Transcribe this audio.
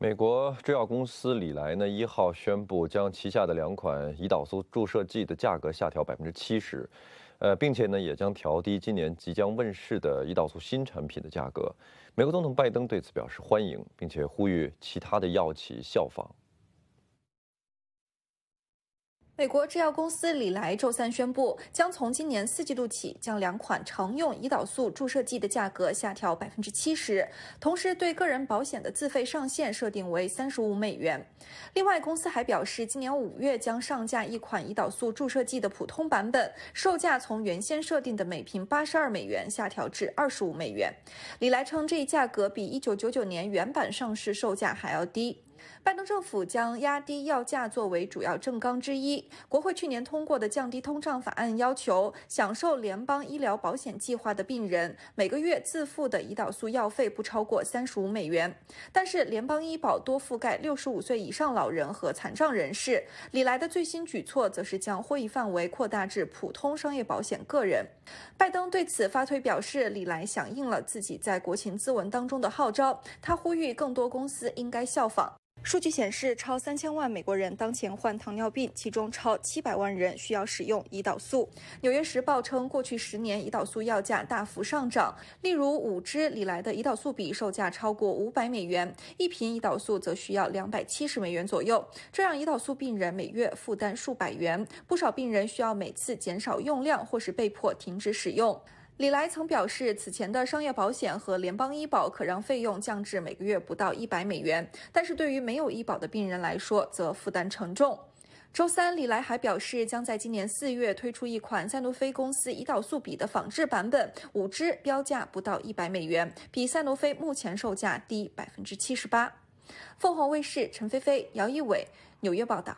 美国制药公司李来呢一号宣布，将旗下的两款胰岛素注射剂的价格下调百分之七十，呃，并且呢，也将调低今年即将问世的胰岛素新产品的价格。美国总统拜登对此表示欢迎，并且呼吁其他的药企效仿。美国制药公司李来周三宣布，将从今年四季度起，将两款常用胰岛素注射剂的价格下调百分之七十，同时对个人保险的自费上限设定为三十五美元。另外，公司还表示，今年五月将上架一款胰岛素注射剂的普通版本，售价从原先设定的每瓶八十二美元下调至二十五美元。李来称，这一价格比一九九九年原版上市售价还要低。拜登政府将压低药价作为主要政纲之一。国会去年通过的降低通胀法案要求，享受联邦医疗保险计划的病人每个月自付的胰岛素药费不超过三十五美元。但是，联邦医保多覆盖六十五岁以上老人和残障人士。李来的最新举措则是将获益范围扩大至普通商业保险个人。拜登对此发推表示，李来响应了自己在国情咨文当中的号召，他呼吁更多公司应该效仿。数据显示，超三千万美国人当前患糖尿病，其中超七百万人需要使用胰岛素。《纽约时报》称，过去十年胰岛素药价大幅上涨。例如，五支里来的胰岛素笔售价超过五百美元，一瓶胰岛素则需要两百七十美元左右，这让胰岛素病人每月负担数百元。不少病人需要每次减少用量，或是被迫停止使用。李来曾表示，此前的商业保险和联邦医保可让费用降至每个月不到一百美元，但是对于没有医保的病人来说，则负担沉重。周三，李来还表示，将在今年四月推出一款赛诺菲公司胰岛素笔的仿制版本，五支，标价不到一百美元，比赛诺菲目前售价低百分之七十八。凤凰卫视陈飞飞、姚一伟，纽约报道。